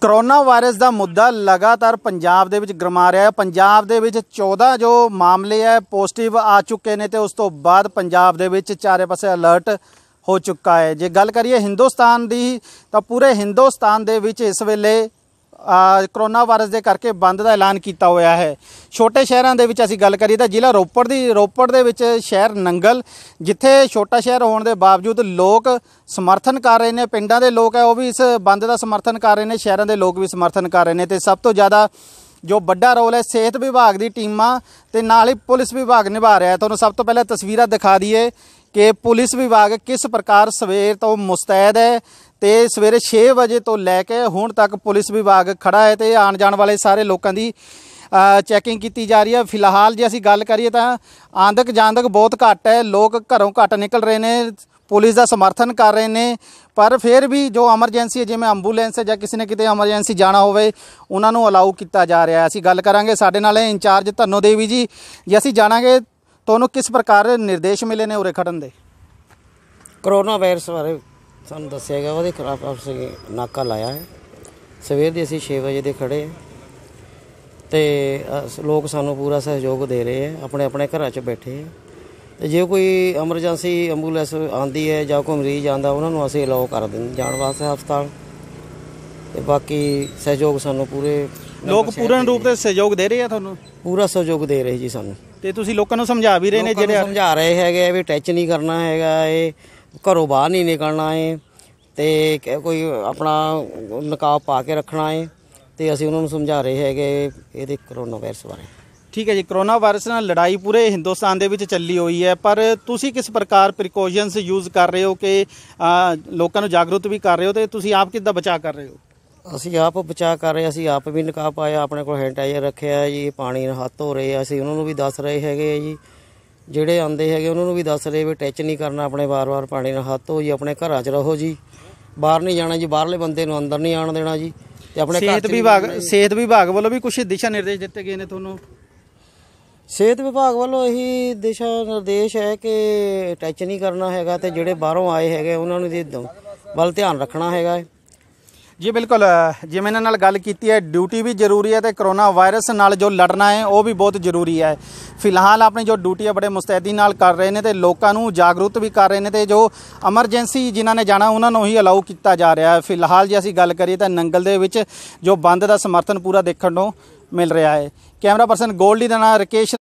corona virus ਦਾ ਮੁੱਦਾ ਲਗਾਤਾਰ ਪੰਜਾਬ ਦੇ ਵਿੱਚ ਗਰਮਾ ਰਿਹਾ ਹੈ ਪੰਜਾਬ ਦੇ ਵਿੱਚ 14 ਜੋ ਮਾਮਲੇ ਹੈ ਪੋਜ਼ਿਟਿਵ ਆ ਚੁੱਕੇ ਨੇ ਤੇ ਉਸ ਤੋਂ ਬਾਅਦ ਪੰਜਾਬ ਦੇ ਵਿੱਚ ਚਾਰੇ ਪਾਸੇ ਅਲਰਟ ਹੋ ਚੁੱਕਾ ਹੈ ਜੇ ਗੱਲ ਕਰੀਏ ਹਿੰਦੁਸਤਾਨ ਦੀ ਤਾਂ ਪੂਰੇ ਹਿੰਦੁਸਤਾਨ ਦੇ ਵਿੱਚ ਇਸ ਵੇਲੇ ਕਰੋਨਾ ਵਾਇਰਸ ਦੇ ਕਰਕੇ ਬੰਦ ਦਾ ਐਲਾਨ ਕੀਤਾ ਹੋਇਆ ਹੈ ਛੋਟੇ ਸ਼ਹਿਰਾਂ ਦੇ ਵਿੱਚ ਅਸੀਂ ਗੱਲ ਕਰੀਏ ਤਾਂ ਜ਼ਿਲ੍ਹਾ ਰੋਪੜ ਦੀ ਰੋਪੜ ਦੇ ਵਿੱਚ ਸ਼ਹਿਰ ਨੰਗਲ ਜਿੱਥੇ ਛੋਟਾ ਸ਼ਹਿਰ ਹੋਣ ਦੇ ਬਾਵਜੂਦ ਲੋਕ ਸਮਰਥਨ ਕਰ ਰਹੇ ਨੇ ਪਿੰਡਾਂ ਦੇ ਲੋਕ ਹੈ ਉਹ ਵੀ ਇਸ ਬੰਦ ਦਾ ਸਮਰਥਨ ਕਰ ਰਹੇ ਨੇ ਸ਼ਹਿਰਾਂ ਦੇ ਲੋਕ ਵੀ ਸਮਰਥਨ ਕਰ ਰਹੇ ਨੇ ਤੇ ਸਭ ਤੋਂ ਜ਼ਿਆਦਾ ਜੋ ਵੱਡਾ ਰੋਲ ਹੈ ਸਿਹਤ ਵਿਭਾਗ ਦੀ ਟੀਮਾਂ ਤੇ ਨਾਲ ਹੀ ਪੁਲਿਸ ਵਿਭਾਗ ਨਿਭਾ ਰਿਹਾ ਹੈ ਤੁਹਾਨੂੰ ਸਭ ਤੋਂ ਪਹਿਲਾਂ ਤਸਵੀਰਾਂ ਦਿਖਾ ਦਈਏ ਕਿ ਪੁਲਿਸ ਵਿਭਾਗ ਕਿਸ ਪ੍ਰਕਾਰ ਸਵੇਰ ਤੋਂ ਮੁਸਤੈਦ ਹੈ ਤੇ ਸਵੇਰੇ 6 ਵਜੇ ਤੋਂ ਲੈ ਕੇ ਹੁਣ ਤੱਕ ਪੁਲਿਸ ਵਿਭਾਗ ਖੜਾ ਹੈ ਤੇ ਆਣ ਜਾਣ ਵਾਲੇ ਸਾਰੇ ਲੋਕਾਂ ਦੀ ਚੈਕਿੰਗ ਕੀਤੀ ਜਾ ਰਹੀ ਹੈ ਫਿਲਹਾਲ ਜੇ ਅਸੀਂ ਗੱਲ ਕਰੀਏ ਤਾਂ ਆਂਦਕ ਜਾਂਦਕ ਬਹੁਤ ਘੱਟ ਹੈ ਲੋਕ ਘਰੋਂ ਘੱਟ ਨਿਕਲ ਰਹੇ ਨੇ ਪੁਲਿਸ ਦਾ ਸਮਰਥਨ ਕਰ ਰਹੇ ਨੇ ਪਰ ਫਿਰ ਵੀ ਜੋ ਐਮਰਜੈਂਸੀ ਹੈ ਜਿਵੇਂ ਐਂਬੂਲੈਂਸ ਹੈ ਜਾਂ ਕਿਸੇ ਨੇ ਕਿਤੇ ਐਮਰਜੈਂਸੀ ਜਾਣਾ ਹੋਵੇ ਉਹਨਾਂ ਨੂੰ ਅਲਾਉ ਕੀਤਾ ਜਾ ਰਿਹਾ ਹੈ ਅਸੀਂ ਗੱਲ ਕਰਾਂਗੇ ਸਾਡੇ ਨਾਲ ਇੰਚਾਰਜ ਧੰਨੋ ਦੇਵੀ ਜੀ ਜੇ ਅਸੀਂ ਜਾਣਾਂਗੇ ਤੁਹਾਨੂੰ ਕਿਸ ਪ੍ਰਕਾਰ ਨਿਰਦੇਸ਼ ਮਿਲੇ ਨੇ ਉਰੇ ਖੜਨ ਦੇ ਕਰੋਨਾ ਵਾਇਰਸ ਬਾਰੇ ਸਾਨੂੰ ਦੱਸਿਆ ਗਿਆ ਉਹਦੇ ਖਰਾਬ ਅਸੀਂ ਨਾਕਾ ਲਾਇਆ ਹੈ ਸਵੇਰ ਦੇ ਅਸੀਂ 6 ਵਜੇ ਦੇ ਖੜੇ ਤੇ ਲੋਕ ਸਾਨੂੰ ਪੂਰਾ ਸਹਿਯੋਗ ਦੇ ਰਹੇ ਆ ਆਪਣੇ ਆਪਣੇ ਘਰਾਂ 'ਚ ਬੈਠੇ ਤੇ ਜੇ ਕੋਈ ਐਮਰਜੈਂਸੀ ਐਂਬੂਲੈਂਸ ਆਂਦੀ ਹੈ ਜਾਂ ਕੋਈ ਮਰੀਜ਼ ਆਂਦਾ ਉਹਨਾਂ ਨੂੰ ਅਸੀਂ ਅਲਾਉ ਕਰ ਦਿੰਦੇ ਜਾਣ ਵਾਸਤੇ ਹਸਪਤਾਲ ਤੇ ਬਾਕੀ ਸਹਿਯੋਗ ਸਾਨੂੰ ਪੂਰੇ ਲੋਕ ਪੂਰਨ ਰੂਪ ਤੇ ਸਹਿਯੋਗ ਦੇ ਰਹੇ ਆ ਤੁਹਾਨੂੰ ਪੂਰਾ ਸਹਿਯੋਗ ਦੇ ਰਹੇ ਜੀ ਸਾਨੂੰ ਤੇ ਤੁਸੀਂ ਲੋਕਾਂ ਨੂੰ ਸਮਝਾ ਵੀ ਰਹੇ ਨੇ ਜਿਹੜੇ ਸਮਝਾ ਰਹੇ ਹੈਗੇ ਵੀ ਟੱਚ ਨਹੀਂ ਕਰਨਾ ਹੈਗਾ ਇਹ ਘਰੋਂ ਬਾਹਰ ਨਹੀਂ ਨਿਕਲਣਾ ਹੈ ਤੇ ਕੋਈ ਆਪਣਾ ਨਕਾਬ ਪਾ ਕੇ ਰੱਖਣਾ ਹੈ ਤੇ ਅਸੀਂ ਉਹਨਾਂ ਨੂੰ ਸਮਝਾ ਰਹੇ ਹੈਗੇ ਇਹਦੇ ਕਰੋਨਾ ਵਾਇਰਸ ਬਾਰੇ ਠੀਕ ਹੈ ਜੀ ਕਰੋਨਾ ਵਾਇਰਸ ਨਾਲ ਲੜਾਈ ਪੂਰੇ ਹਿੰਦੁਸਤਾਨ ਦੇ ਵਿੱਚ ਚੱਲੀ ਹੋਈ ਹੈ ਪਰ ਤੁਸੀਂ ਕਿਸ ਪ੍ਰਕਾਰ ਪ੍ਰੀਕੌਸ਼ਨਸ ਯੂਜ਼ ਕਰ ਰਹੇ ਹੋ ਕਿ ਲੋਕਾਂ ਨੂੰ ਜਾਗਰੂਕ ਵੀ ਕਰ ਰਹੇ ਹੋ ਤੇ ਤੁਸੀਂ ਆਪ ਕਿੱਦਾਂ ਬਚਾਅ ਕਰ ਰਹੇ ਹੋ ਅਸੀਂ ਆਪ ਬਚਾ ਕਰ ਰਹੇ ਅਸੀਂ ਆਪ ਵੀ ਨਕਾਬ ਪਾਇਆ ਆਪਣੇ ਕੋਲ ਹੈਂਡਾਈਜ਼ਰ ਰੱਖਿਆ ਜੀ ਪਾਣੀ ਨਾਲ ਹੱਥ ਧੋ ਰਹੇ ਅਸੀਂ ਉਹਨਾਂ ਨੂੰ ਵੀ ਦੱਸ ਰਹੇ ਹੈਗੇ ਜੀ ਜਿਹੜੇ ਆਂਦੇ ਹੈਗੇ ਉਹਨਾਂ ਨੂੰ ਵੀ ਦੱਸ ਰਹੇ ਵੀ ਟੱਚ ਨਹੀਂ ਕਰਨਾ ਆਪਣੇ ਵਾਰ-ਵਾਰ ਪਾਣੀ ਨਾਲ ਹੱਥ ਧੋ ਜੀ ਆਪਣੇ ਘਰਾਂ 'ਚ ਰਹੋ ਜੀ ਬਾਹਰ ਨਹੀਂ ਜਾਣਾ ਜੀ ਬਾਹਰਲੇ ਬੰਦੇ ਨੂੰ ਅੰਦਰ ਨਹੀਂ ਆਣ ਦੇਣਾ ਜੀ ਤੇ ਆਪਣੇ ਸਿਹਤ ਵਿਭਾਗ ਸਿਹਤ ਵਿਭਾਗ ਵੱਲੋਂ ਵੀ ਕੁਝ ਦਿਸ਼ਾ ਨਿਰਦੇਸ਼ ਦਿੱਤੇ ਗਏ ਨੇ ਤੁਹਾਨੂੰ ਸਿਹਤ ਵਿਭਾਗ ਵੱਲੋਂ ਇਹੀ ਦਿਸ਼ਾ ਨਿਰਦੇਸ਼ ਹੈ ਕਿ ਟੱਚ ਨਹੀਂ ਕਰਨਾ ਹੈਗਾ ਤੇ ਜਿਹੜੇ ਬਾਹਰੋਂ ਆਏ ਹੈਗੇ ਉਹਨਾਂ ਨੂੰ ਵੱਲ ਧਿਆਨ ਰੱਖਣਾ ਹੈਗਾ ਜੀ ਬਿਲਕੁਲ ਜਿਵੇਂ ਇਹਨਾਂ ਨਾਲ ਗੱਲ ਕੀਤੀ ਹੈ ਡਿਊਟੀ ਵੀ ਜ਼ਰੂਰੀ ਹੈ ਤੇ ਕਰੋਨਾ ਵਾਇਰਸ ਨਾਲ ਜੋ ਲੜਨਾ ਹੈ ਉਹ ਵੀ ਬਹੁਤ ਜ਼ਰੂਰੀ ਹੈ ਫਿਲਹਾਲ ਆਪਣੀ ਜੋ ਡਿਊਟੀ ਹੈ ਬੜੇ ਮੁਸਤੈਦੀ ਨਾਲ ਕਰ ਰਹੇ ਨੇ ਤੇ ਲੋਕਾਂ ਨੂੰ ਜਾਗਰੂਕ ਵੀ ਕਰ ਰਹੇ ਨੇ ਤੇ ਜੋ ਐਮਰਜੈਂਸੀ ਜਿਨ੍ਹਾਂ ਨੇ ਜਾਣਾ ਉਹਨਾਂ ਨੂੰ ਹੀ ਅਲਾਉ ਕੀਤਾ ਜਾ ਰਿਹਾ ਹੈ ਫਿਲਹਾਲ ਜੇ ਅਸੀਂ ਗੱਲ ਕਰੀਏ ਤਾਂ ਨੰਗਲ ਦੇ ਵਿੱਚ ਜੋ ਬੰਦ ਦਾ ਸਮਰਥਨ ਪੂਰਾ ਦੇਖਣ ਨੂੰ ਮਿਲ ਰਿਹਾ ਹੈ ਕੈਮਰਾ ਪਰਸਨ ਗੋਲਡੀ ਦਾ ਨਾਮ ਰਕੇਸ਼